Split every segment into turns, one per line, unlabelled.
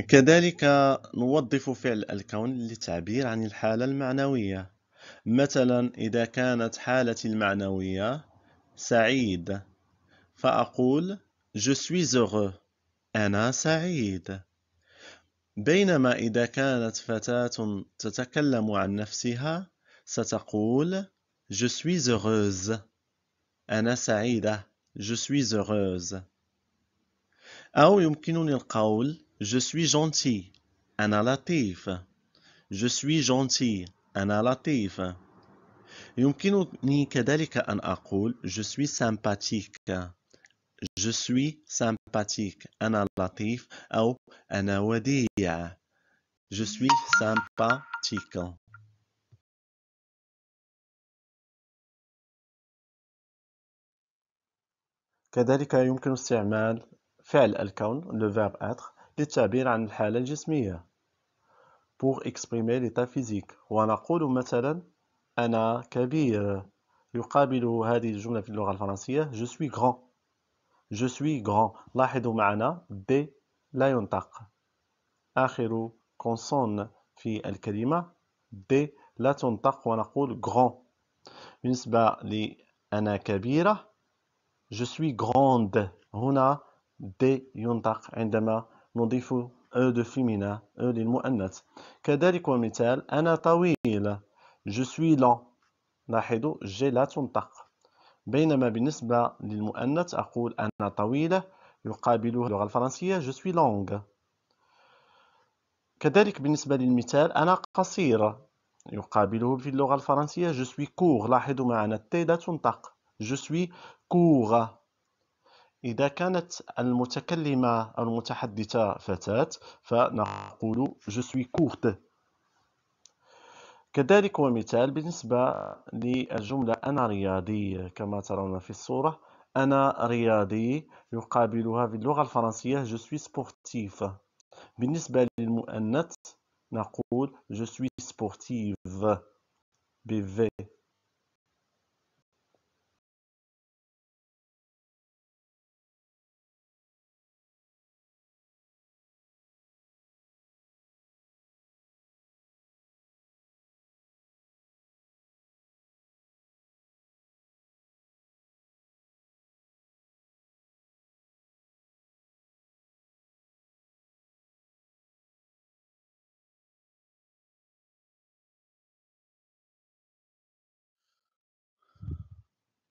كذلك نوظف فعل الكون للتعبير عن الحالة المعنوية مثلا إذا كانت حالتي المعنوية سعيد فأقول Je suis heureux أنا سعيد بينما إذا كانت فتاة تتكلم عن نفسها ستقول Je suis heureuse أنا سعيدة Je suis heureuse أو يمكنني القول Je suis gentil. أنا لطيف. Je suis gentil. أنا لطيف. يمكنني كذلك أن أقول Je suis sympathique. Je suis sympathique. أنا لطيف أو أنا وديع. Je suis
sympathique.
كذلك يمكن استعمال فعل الكون le verbe être للتعبير عن الحالة الجسمية pour exprimer l'état physique ونقول مثلا أنا كبير يقابل هذه الجملة في اللغة الفرنسية je suis grand je suis grand لاحظوا معنا ب لا ينطق آخر كونسون في الكلمة ب لا تنطق ونقول grand بالنسبة لأنا كبيرة je suis grande هنا دي ينطق عندما نضيف أو دو فيمينا أو للمؤنث كذلك ومثال أنا طويل جو سوي لون لاحظوا جي لا تنطق بينما بالنسبة للمؤنث أقول أنا طويلة يقابلها اللغة الفرنسية جو سوي لونغ كذلك بالنسبة للمثال أنا قصير يقابله في اللغة الفرنسية جو سوي كور لاحظوا معنا تي لا تنطق جو سوي كور إذا كانت المتكلمة أو المتحدثة فتاة فنقول جو سوي كورت كذلك ومثال بالنسبة للجملة أنا رياضي كما ترون في الصورة أنا رياضي يقابلها في اللغة الفرنسية جو سوي سبورتيف بالنسبة للمؤنث نقول جو سوي سبورتيف بفي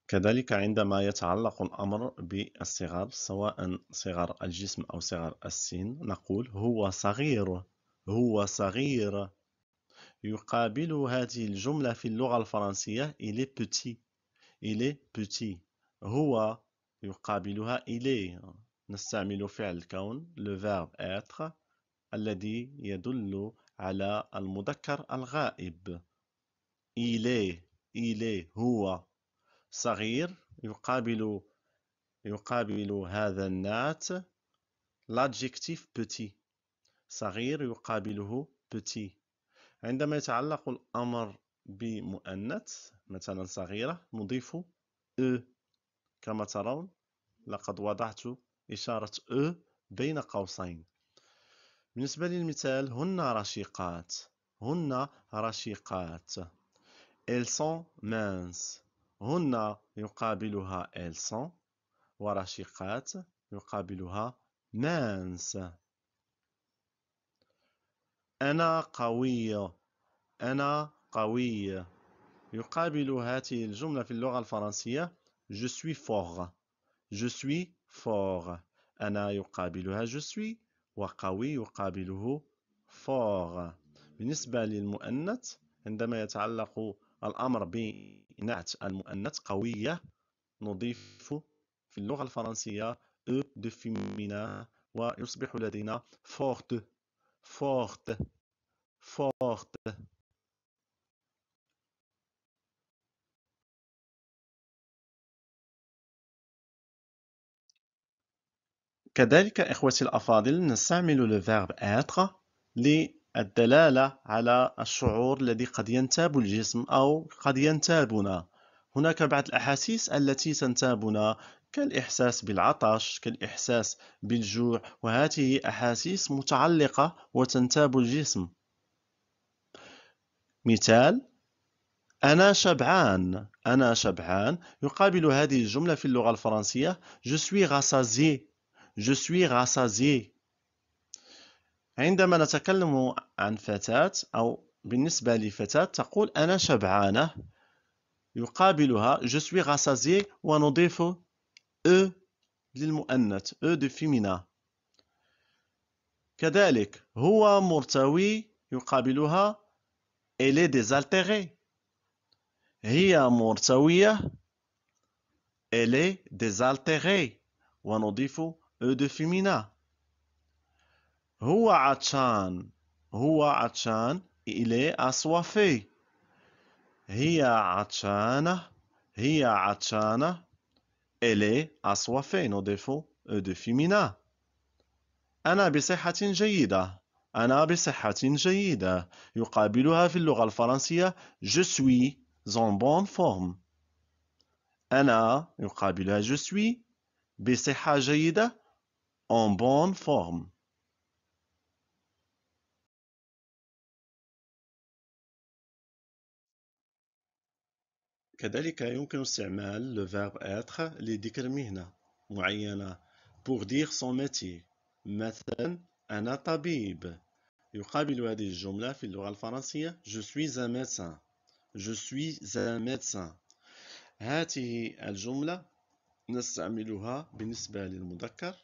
كذلك عندما يتعلق الأمر بالصغار سواء صغر الجسم أو صغر السن نقول هو صغير هو صغير يقابل هذه الجملة في اللغة الفرنسية il est petit il est petit هو يقابلها il est نستعمل فعل الكون le verbe être الذي يدل على المذكر الغائب il est il est هو صغير يقابل يقابل هذا النات l'adjectif بتي صغير يقابله بتي عندما يتعلق الأمر بمؤنث مثلا صغيرة نضيف أ e. كما ترون لقد وضعت إشارة أ e بين قوسين بالنسبة للمثال هن رشيقات هن رشيقات elles sont minces هن يقابلها إلسون ورشيقات يقابلها نانس أنا قوية أنا قوية يقابل هذه الجملة في اللغة الفرنسية je suis fort je suis fort أنا يقابلها je suis وقوي يقابله فور بالنسبة للمؤنث عندما يتعلق الأمر ب نعت المؤنث قوية نضيف في اللغة الفرنسية او دو فيمينا ويصبح لدينا فورت فورت فورت كذلك إخوتي الأفاضل نستعمل le اتر être الدلالة على الشعور الذي قد ينتاب الجسم أو قد ينتابنا هناك بعض الأحاسيس التي تنتابنا كالإحساس بالعطش كالإحساس بالجوع وهذه أحاسيس متعلقة وتنتاب الجسم مثال أنا شبعان أنا شبعان يقابل هذه الجملة في اللغة الفرنسية Je suis rassasié Je suis rassasié عندما نتكلم عن فتاة أو بالنسبة لفتاة تقول أنا شبعانة يقابلها je suis rassasié ونضيف e للمؤنث e de féminin كذلك هو مرتوي يقابلها elle est désaltérée هي مرتوية elle est désaltérée ونضيف e de féminin هو عطشان هو عطشان إلي أسوافي هي عطشانة هي عطشانة إلي أسوافي نضيف دو فيمينا أنا بصحة جيدة أنا بصحة جيدة يقابلها في اللغة الفرنسية je suis en bonne forme أنا يقابلها je suis بصحة جيدة en bonne forme كذلك يمكن استعمال لو فيرب اتر لذكر مهنة معينة pour dire سون مثلا أنا طبيب يقابل هذه الجملة في اللغة الفرنسية جو suis un ميدسان جو suis un ميدسان هذه الجملة نستعملها بالنسبة للمذكر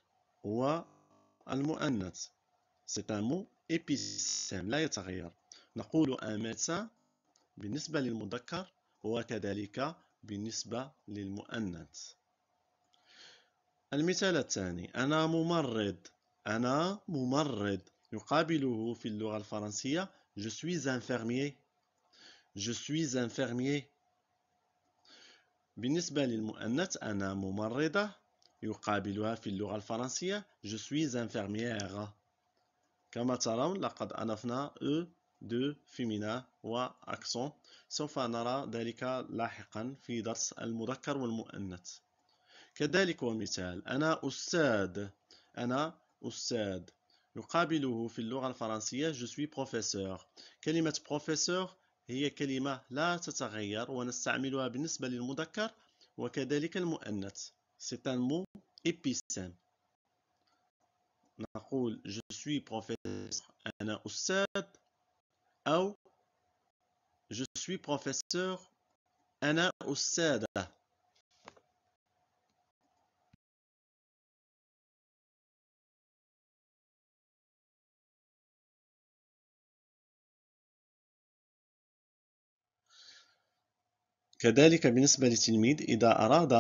والمؤنث c'est ان مو épicène لا يتغير نقول ان ميدسان بالنسبة للمذكر وكذلك بالنسبة للمؤنث المثال الثاني أنا ممرض أنا ممرض يقابله في اللغة الفرنسية Je suis infirmier Je suis infirmier بالنسبة للمؤنث أنا ممرضة يقابلها في اللغة الفرنسية Je suis infirmière كما ترون لقد أنفنا E دو فيمينا و اكسون سوف نرى ذلك لاحقا في درس المذكر والمؤنث كذلك ومثال أنا أستاذ أنا أستاذ يقابله في اللغة الفرنسية جو سوي بروفيسور كلمة بروفيسور هي كلمة لا تتغير ونستعملها بالنسبة للمذكر وكذلك المؤنث سي ان مو épicène نقول جو سوي بروفيسور أنا أستاذ أو Je suis professeur أنا أستاذة كذلك بالنسبة للتلميذ إذا أراد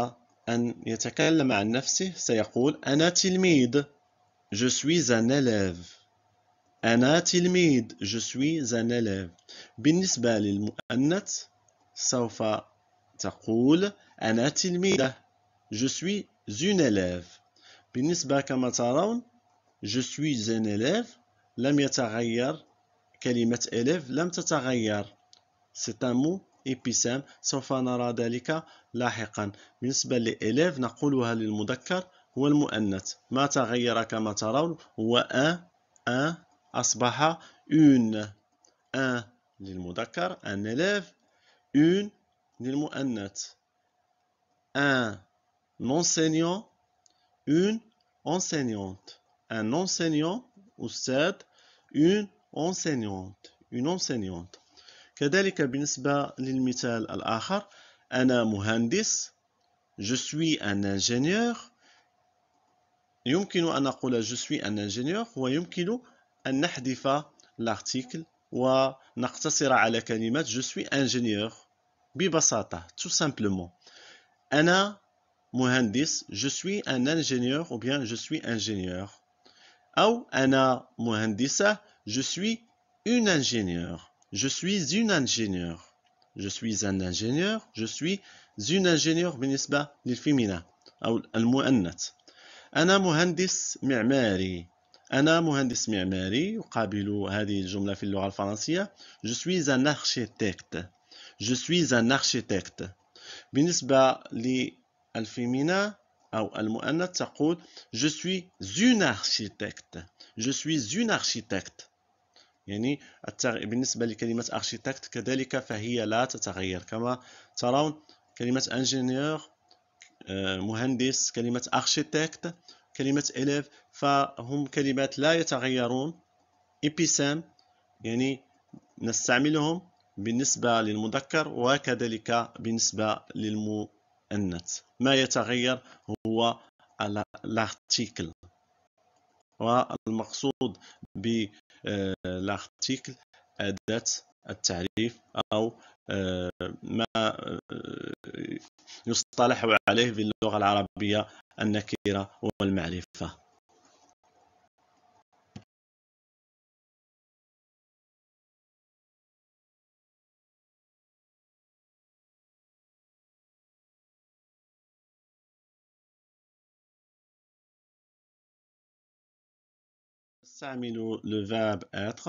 أن يتكلم عن نفسه سيقول أنا تلميذ Je suis un élève أنا تلميذ جو سوي زان élève بالنسبة للمؤنث سوف تقول أنا تلميذة جو سوي زون élève بالنسبة كما ترون جو سوي زان élève لم يتغير كلمة إليف لم تتغير ستامو إبسام سوف نرى ذلك لاحقا بالنسبة لإليف نقولها للمذكر هو المؤنث ما تغير كما ترون هو أ أ أصبح أون أن للمذكر أن إليف أون للمؤنث أن نونسينيون أون أونسينيونت أن نونسينيون أستاذ أون أونسينيونت أون أونسينيونت كذلك بالنسبة للمثال الآخر أنا مهندس جو سوي أن إنجينيور يمكن أن أقول جو سوي أن إنجينيور ويمكن أن نحذف الأرتيكل ونقتصر على كلمة جو سوي انجينيور ببساطة تو سامبلومون أنا مهندس جو سوي ان انجينيور أو بيان جو سوي انجينيور أو أنا مهندسة جو سوي اون انجينيور جو سوي اون انجينيور جو سوي ان انجينيور جو سوي اون انجينيور بالنسبة للفيمينا أو المؤنث أنا مهندس معماري أنا مهندس معماري يقابل هذه الجملة في اللغة الفرنسية Je suis un architecte Je suis un architecte بالنسبة للفيمينا أو المؤنث تقول Je suis une architecte Je suis une architecte يعني التغ... بالنسبة لكلمة architect كذلك فهي لا تتغير كما ترون كلمة engineer آه، مهندس كلمة architect كلمة إليف فهم كلمات لا يتغيرون ابتسام يعني نستعملهم بالنسبة للمذكر وكذلك بالنسبة للمؤنث ما يتغير هو الارتيكل والمقصود بالارتيكل أداة التعريف أو آه، ما آه، يصطلح عليه باللغة العربية النكيرة والمعرفة نستعمل لو فيرب اتر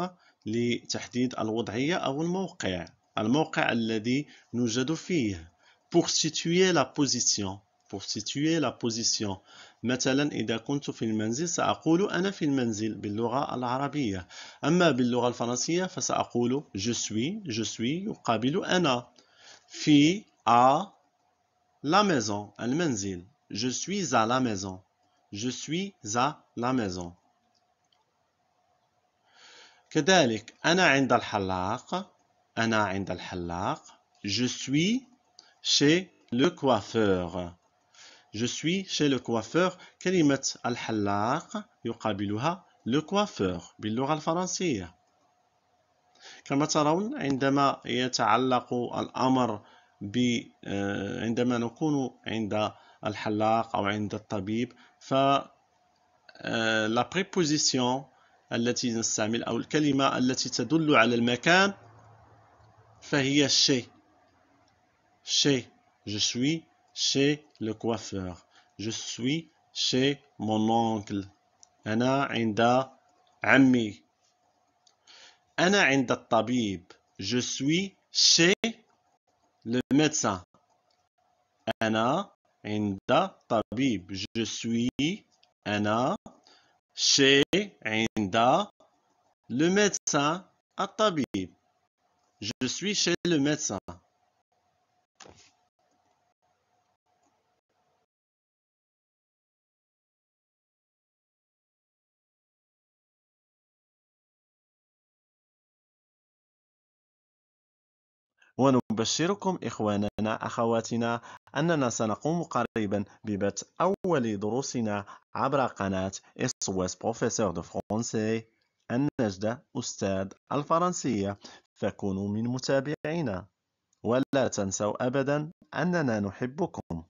لتحديد الوضعية أو الموقع الموقع الذي نوجد فيه pour situer la position pour situer la position مثلا إذا كنت في المنزل سأقول أنا في المنزل باللغة العربية أما باللغة الفرنسية فسأقول je suis je suis يقابل أنا في à la maison المنزل je suis à la maison je suis à la maison كذلك أنا عند الحلاق أنا عند الحلاق Je suis chez le coiffeur Je suis chez le coiffeur كلمة الحلاق يقابلها le coiffeur باللغة الفرنسية كما ترون عندما يتعلق الأمر ب آه، عندما نكون عند الحلاق أو عند الطبيب ف آه، la préposition التي نستعمل أو الكلمة التي تدل على المكان فهي شي شي je suis chez le coiffeur je suis chez mon oncle أنا عند عمي أنا عند الطبيب je suis chez le médecin أنا عند طبيب je suis أنا chez Inda, le médecin Tabib. Je suis chez le médecin. ونبشركم إخواننا أخواتنا أننا سنقوم قريبا ببث أول دروسنا عبر قناة إسواس بروفيسور دو فرونسي النجدة أستاذ الفرنسية فكونوا من متابعينا ولا تنسوا أبدا أننا نحبكم